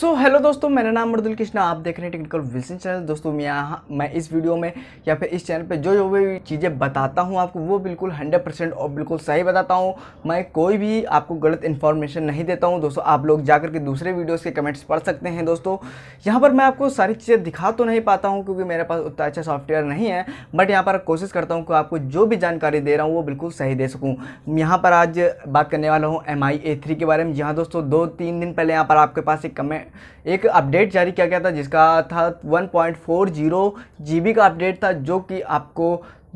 सो so, hello दोस्तों मेरा नाम मृदुल कृष्णा आप देख रहे हैं टेक्निकल विल्सन चैनल दोस्तों मैं यहाँ मैं इस वीडियो में या फिर इस चैनल पे जो जो भी चीज़ें बताता हूँ आपको वो बिल्कुल 100 परसेंट और बिल्कुल सही बताता हूँ मैं कोई भी आपको गलत इन्फॉर्मेशन नहीं देता हूँ दोस्तों आप लोग जा के दूसरे वीडियोज़ के कमेंट्स पढ़ सकते हैं दोस्तों यहाँ पर मैं आपको सारी चीज़ें दिखा तो नहीं पाता हूँ क्योंकि मेरे पास उतना अच्छा सॉफ्टवेयर नहीं है बट यहाँ पर कोशिश करता हूँ कि आपको जो भी जानकारी दे रहा हूँ वो बिल्कुल सही दे सकूँ यहाँ पर आज बात करने वाला हूँ एम आई के बारे में जहाँ दोस्तों दो तीन दिन पहले यहाँ पर आपके पास एक कमेंट एक अपडेट जारी किया गया था जिसका था 1.40 जीबी का अपडेट था जो कि आपको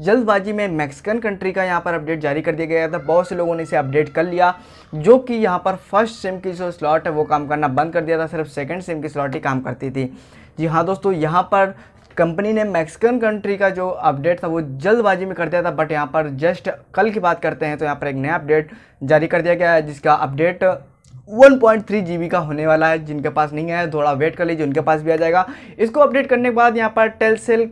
जल्दबाजी में मैक्सिकन कंट्री का यहाँ पर अपडेट जारी कर दिया गया था बहुत से लोगों ने इसे अपडेट कर लिया जो कि यहाँ पर फर्स्ट सिम की जो स्लॉट है वो काम करना बंद कर दिया था सिर्फ सेकेंड सिम की स्लॉट ही काम करती थी जी हाँ दोस्तों यहाँ पर कंपनी ने मैक्सिकन कंट्री का जो अपडेट था वो जल्दबाजी में कर दिया था बट यहाँ पर जस्ट कल की बात करते हैं तो यहाँ पर एक नया अपडेट जारी कर दिया गया है जिसका update one point three G B का होने वाला है जिनके पास नहीं आया थोड़ा वेट कर लीजिए उनके पास भी आ जाएगा इसको अपडेट करने के बाद यहाँ पर टेलसेल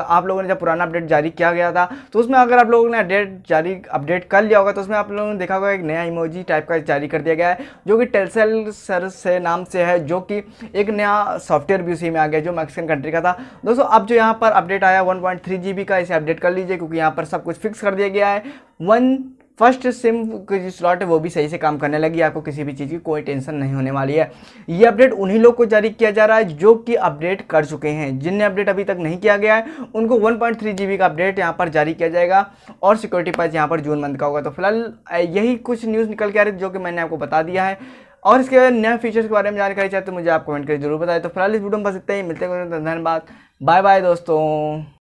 आप लोगों ने जब पुराना अपडेट जारी किया गया था तो उसमें अगर आप लोगों ने अपडेट जारी अपडेट कर लिया होगा तो उसमें आप लोगों ने देखा होगा एक नया इमोजी टाइप का जारी कर दिया गया है जो कि टेलसेल सर से नाम से है जो कि एक नया सॉफ्टवेयर भी उसी में आ गया जो मैक्सिकन कंट्री का था दोस्तों अब जो यहाँ पर अपडेट आया वन का इसे अपडेट कर लीजिए क्योंकि यहाँ पर सब कुछ फिक्स कर दिया गया है वन फर्स्ट सिम जो स्लॉट है वो भी सही से काम करने लगी आपको किसी भी चीज़ की कोई टेंशन नहीं होने वाली है ये अपडेट उन्हीं लोग को जारी किया जा रहा है जो कि अपडेट कर चुके हैं जिनने अपडेट अभी तक नहीं किया गया है उनको वन पॉइंट का अपडेट यहाँ पर जारी किया जाएगा और सिक्योरिटी पास यहाँ पर जून मंथ का होगा तो फिलहाल यही कुछ न्यूज़ निकल के आ रही जो कि मैंने आपको बता दिया है और इसके नए फीचर्स के बारे में जानकारी चाहिए तो मुझे आप कमेंट करके जरूर बताएं तो फिलहाल इस वीडियो में बस इतना ही मिलते हैं धन्यवाद बाय बाय दोस्तों